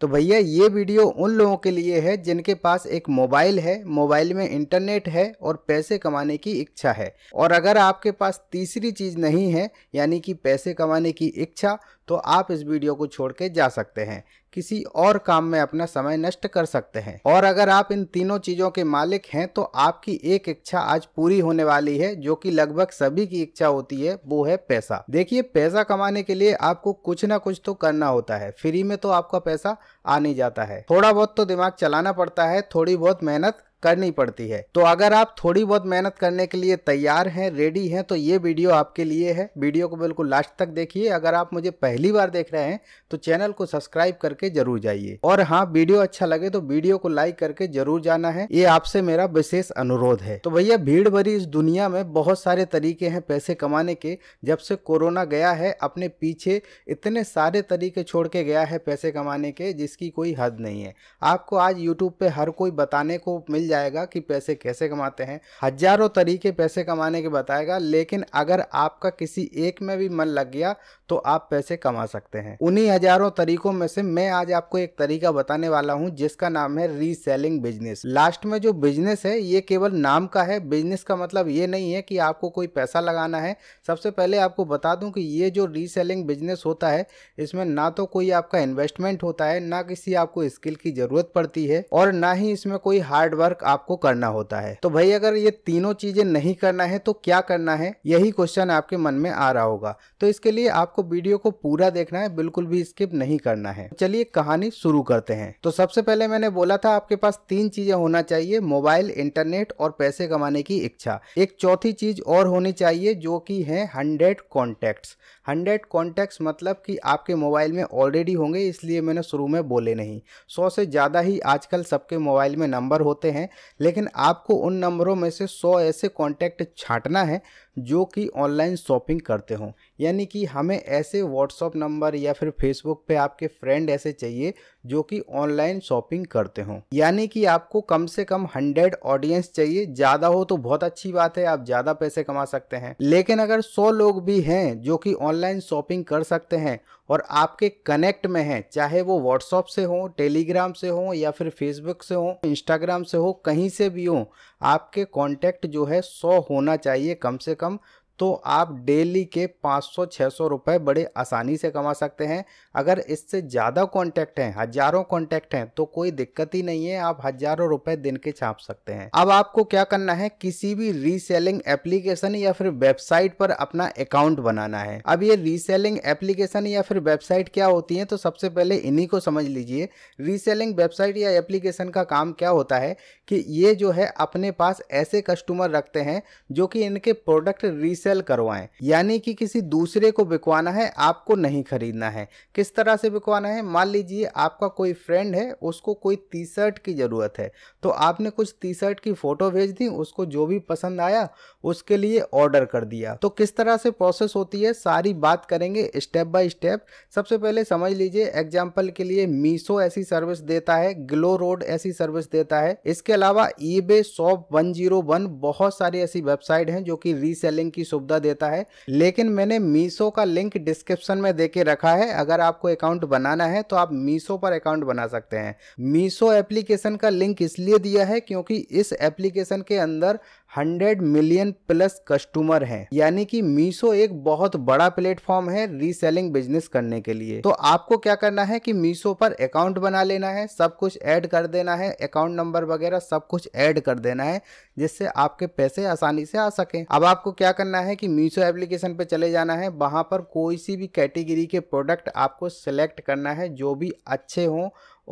तो भैया ये वीडियो उन लोगों के लिए है जिनके पास एक मोबाइल है मोबाइल में इंटरनेट है और पैसे कमाने की इच्छा है और अगर आपके पास तीसरी चीज़ नहीं है यानी कि पैसे कमाने की इच्छा तो आप इस वीडियो को छोड़ के जा सकते हैं किसी और काम में अपना समय नष्ट कर सकते हैं और अगर आप इन तीनों चीज़ों के मालिक हैं तो आपकी एक इच्छा आज पूरी होने वाली है जो कि लगभग सभी की इच्छा होती है वो है पैसा देखिए पैसा कमाने के लिए आपको कुछ ना कुछ तो करना होता है फ्री में तो आपका पैसा आ नहीं जाता है थोड़ा बहुत तो दिमाग चलाना पड़ता है थोड़ी बहुत मेहनत करनी पड़ती है तो अगर आप थोड़ी बहुत मेहनत करने के लिए तैयार हैं रेडी हैं तो ये वीडियो आपके लिए है वीडियो को बिल्कुल लास्ट तक देखिए अगर आप मुझे पहली बार देख रहे हैं तो चैनल को सब्सक्राइब करके जरूर जाइए और हाँ वीडियो अच्छा लगे तो वीडियो को लाइक करके जरूर जाना है ये आपसे मेरा विशेष अनुरोध है तो भैया भीड़ भरी इस दुनिया में बहुत सारे तरीके हैं पैसे कमाने के जब से कोरोना गया है अपने पीछे इतने सारे तरीके छोड़ के गया है पैसे कमाने के जिसकी कोई हद नहीं है आपको आज यूट्यूब पे हर कोई बताने को मिल जाएगा कि पैसे कैसे कमाते हैं हजारों तरीके पैसे कमाने के बताएगा लेकिन अगर आपका किसी एक में भी मन लग गया तो आप पैसे कमा सकते हैं उन्हीं हजारों तरीकों में से मैं आज आपको एक तरीका बताने वाला हूं जिसका नाम है रीसेलिंग बिजनेस लास्ट में जो बिजनेस है ये केवल नाम का है बिजनेस का मतलब ये नहीं है कि आपको कोई पैसा लगाना है सबसे पहले आपको बता दूं कि ये जो रीसेलिंग बिजनेस होता है इसमें ना तो कोई आपका इन्वेस्टमेंट होता है ना किसी आपको स्किल की जरूरत पड़ती है और ना ही इसमें कोई हार्ड वर्क वर्क आपको करना होता है तो भाई अगर ये तीनों चीजें नहीं करना है तो क्या करना है यही क्वेश्चन आपके मन में आ रहा होगा तो इसके लिए आपको वीडियो को पूरा देखना है बिल्कुल भी स्किप नहीं करना है चलिए कहानी शुरू करते हैं तो सबसे पहले मैंने बोला था आपके पास तीन चीजें होना चाहिए मोबाइल इंटरनेट और पैसे कमाने की इच्छा एक चौथी चीज और होनी चाहिए जो कि है हंड्रेड कॉन्टेक्ट हंड्रेड कॉन्टेक्ट मतलब कि आपके मोबाइल में ऑलरेडी होंगे इसलिए मैंने शुरू में बोले नहीं सौ से ज़्यादा ही आजकल सबके मोबाइल में नंबर होते हैं लेकिन आपको उन नंबरों में से सौ ऐसे कॉन्टैक्ट छाटना है जो कि ऑनलाइन शॉपिंग करते हों यानी कि हमें ऐसे व्हाट्सअप नंबर या फिर फेसबुक पे आपके फ्रेंड ऐसे चाहिए जो कि ऑनलाइन शॉपिंग करते हों यानी कि आपको कम से कम हंड्रेड ऑडियंस चाहिए ज़्यादा हो तो बहुत अच्छी बात है आप ज़्यादा पैसे कमा सकते हैं लेकिन अगर सौ लोग भी हैं जो कि ऑनलाइन शॉपिंग कर सकते हैं और आपके कनेक्ट में हैं चाहे वो व्हाट्सअप से हो टेलीग्राम से हो या फिर फेसबुक से हो इंस्टाग्राम से हो कहीं से भी हो आपके कॉन्टैक्ट जो है सौ होना चाहिए कम से come तो आप डेली के 500-600 रुपए बड़े आसानी से कमा सकते हैं अगर इससे ज़्यादा कॉन्टैक्ट हैं हजारों कॉन्टैक्ट हैं तो कोई दिक्कत ही नहीं है आप हजारों रुपए दिन के छाप सकते हैं अब आपको क्या करना है किसी भी रीसेलिंग एप्लीकेशन या फिर वेबसाइट पर अपना अकाउंट बनाना है अब ये रीसेलिंग एप्लीकेशन या फिर वेबसाइट क्या होती है तो सबसे पहले इन्हीं को समझ लीजिए रीसेलिंग वेबसाइट या एप्लीकेशन का काम क्या होता है कि ये जो है अपने पास ऐसे कस्टमर रखते हैं जो कि इनके प्रोडक्ट रीसेल सेल करवाएं यानी कि किसी दूसरे को बिकवाना है आपको नहीं खरीदना है किस तरह से बिकवाना है मान लीजिए आपका कोई फ्रेंड है उसको कोई टी शर्ट की ज़रूरत है तो आपने कुछ टी शर्ट की फ़ोटो भेज दी उसको जो भी पसंद आया उसके लिए ऑर्डर कर दिया तो किस तरह से प्रोसेस होती है सारी बात करेंगे स्टेप बाय स्टेप सबसे पहले समझ लीजिए एग्जाम्पल के लिए मीशो ऐसी सर्विस देता है ग्लो रोड ऐसी सर्विस देता है इसके अलावा ई बे शॉप वन बहुत सारी ऐसी वेबसाइट हैं जो कि रीसेलिंग की सुविधा सुविधा देता है लेकिन मैंने मीशो का लिंक डिस्क्रिप्शन में दे के रखा है अगर आपको अकाउंट बनाना है तो आप मीशो पर अकाउंट बना सकते हैं मीशो एप्लीकेशन का लिंक इसलिए दिया है क्योंकि इस एप्लीकेशन के अंदर 100 मिलियन प्लस कस्टमर हैं यानी कि मीशो एक बहुत बड़ा प्लेटफॉर्म है रीसेलिंग बिजनेस करने के लिए तो आपको क्या करना है कि मीशो पर अकाउंट बना लेना है सब कुछ ऐड कर देना है अकाउंट नंबर वगैरह सब कुछ ऐड कर देना है जिससे आपके पैसे आसानी से आ सके अब आपको क्या करना है है कि मीशो एप्लीकेशन पे चले जाना है वहाँ पर कोई सी भी कैटेगरी के प्रोडक्ट आपको सेलेक्ट करना है जो भी अच्छे हों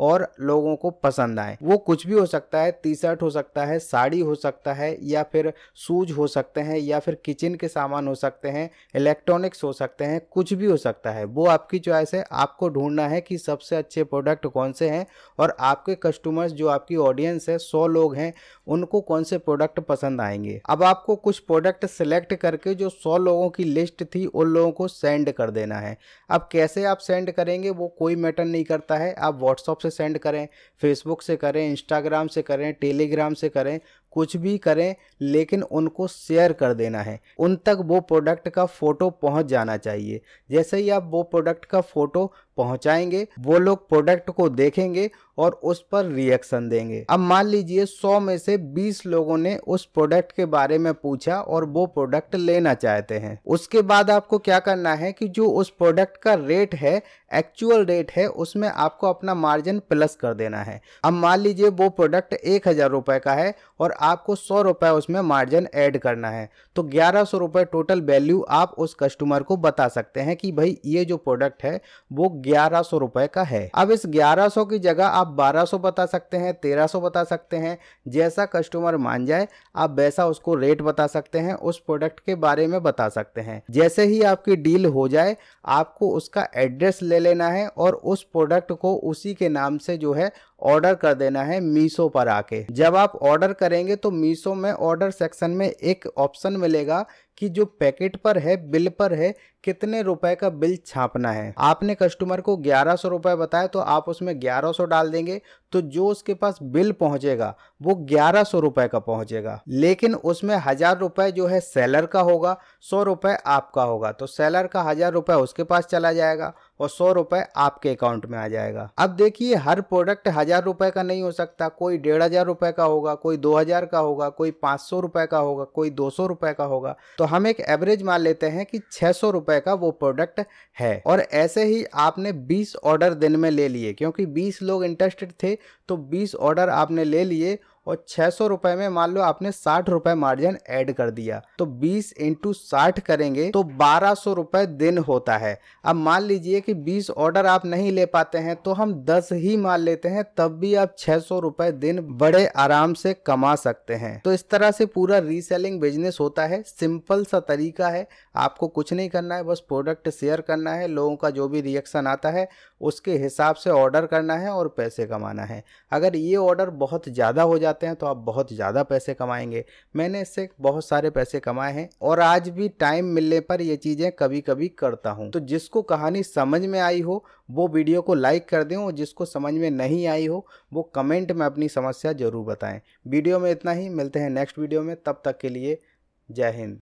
और लोगों को पसंद आए वो कुछ भी हो सकता है टी शर्ट हो सकता है साड़ी हो सकता है या फिर शूज हो सकते हैं या फिर किचन के सामान हो सकते हैं इलेक्ट्रॉनिक्स हो सकते हैं कुछ भी हो सकता है वो आपकी चॉइस है आपको ढूंढना है कि सबसे अच्छे प्रोडक्ट कौन से हैं और आपके कस्टमर्स जो आपकी ऑडियंस है सौ लोग हैं उनको कौन से प्रोडक्ट पसंद आएंगे अब आपको कुछ प्रोडक्ट सेलेक्ट करके जो सौ लोगों की लिस्ट थी उन लोगों को सेंड कर देना है अब कैसे आप सेंड करेंगे वो कोई मैटर नहीं करता है आप व्हाट्सअप से से सेंड करें फेसबुक से करें इंस्टाग्राम से करें टेलीग्राम से करें कुछ भी करें लेकिन उनको शेयर कर देना है उन तक वो प्रोडक्ट का फ़ोटो पहुंच जाना चाहिए जैसे ही आप वो प्रोडक्ट का फ़ोटो पहुंचाएंगे वो लोग प्रोडक्ट को देखेंगे और उस पर रिएक्शन देंगे अब मान लीजिए 100 में से 20 लोगों ने उस प्रोडक्ट के बारे में पूछा और वो प्रोडक्ट लेना चाहते हैं उसके बाद आपको क्या करना है कि जो उस प्रोडक्ट का रेट है एक्चुअल रेट है उसमें आपको अपना मार्जिन प्लस कर देना है अब मान लीजिए वो प्रोडक्ट एक हज़ार रुपए का है और आपको सौ रुपए उसमें मार्जिन ऐड करना है तो ग्यारह सौ रुपए टोटल वैल्यू आप उस कस्टमर को बता सकते हैं कि भाई ये जो प्रोडक्ट है वो ग्यारह सौ रुपए का है अब इस ग्यारह सौ की जगह आप बारह सौ बता सकते हैं तेरह सौ बता सकते हैं जैसा कस्टमर मान जाए आप वैसा उसको रेट बता सकते हैं उस प्रोडक्ट के बारे में बता सकते हैं जैसे ही आपकी डील हो जाए आपको उसका एड्रेस ले लेना है और उस प्रोडक्ट को उसी के नाम से जो है ऑर्डर कर देना है मीशो पर आके जब आप ऑर्डर करेंगे तो मीशो में ऑर्डर सेक्शन में एक ऑप्शन मिलेगा कि जो पैकेट पर है बिल पर है कितने रुपए का बिल छापना है आपने कस्टमर को ग्यारह सौ रुपये बताया तो आप उसमें ग्यारह सौ डाल देंगे तो जो उसके पास बिल पहुंचेगा वो ग्यारह सौ रुपये का पहुंचेगा लेकिन उसमें हज़ार रुपये जो है सेलर का होगा सौ रुपये आपका होगा तो सेलर का हज़ार रुपये उसके पास चला जाएगा और सौ रुपए आपके अकाउंट में आ जाएगा अब देखिए हर प्रोडक्ट हजार रुपए का नहीं हो सकता कोई डेढ़ हजार रुपए का होगा कोई दो हजार का होगा कोई पाँच सौ रुपए का होगा कोई दो सौ रुपए का होगा तो हम एक एवरेज मान लेते हैं कि छह सौ रुपए का वो प्रोडक्ट है और ऐसे ही आपने बीस ऑर्डर दिन में ले लिए क्योंकि बीस लोग इंटरेस्टेड थे तो बीस ऑर्डर आपने ले लिए और छः सौ रुपये में मान लो आपने साठ रुपये मार्जिन ऐड कर दिया तो बीस इंटू साठ करेंगे तो बारह सौ रुपये दिन होता है अब मान लीजिए कि बीस ऑर्डर आप नहीं ले पाते हैं तो हम दस ही मान लेते हैं तब भी आप छः सौ रुपए दिन बड़े आराम से कमा सकते हैं तो इस तरह से पूरा रीसेलिंग बिजनेस होता है सिंपल सा तरीका है आपको कुछ नहीं करना है बस प्रोडक्ट शेयर करना है लोगों का जो भी रिएक्शन आता है उसके हिसाब से ऑर्डर करना है और पैसे कमाना है अगर ये ऑर्डर बहुत ज़्यादा हो जाता जाते हैं तो आप बहुत ज़्यादा पैसे कमाएंगे मैंने इससे बहुत सारे पैसे कमाए हैं और आज भी टाइम मिलने पर ये चीज़ें कभी कभी करता हूँ तो जिसको कहानी समझ में आई हो वो वीडियो को लाइक कर दें और जिसको समझ में नहीं आई हो वो कमेंट में अपनी समस्या ज़रूर बताएं वीडियो में इतना ही मिलते हैं नेक्स्ट वीडियो में तब तक के लिए जय हिंद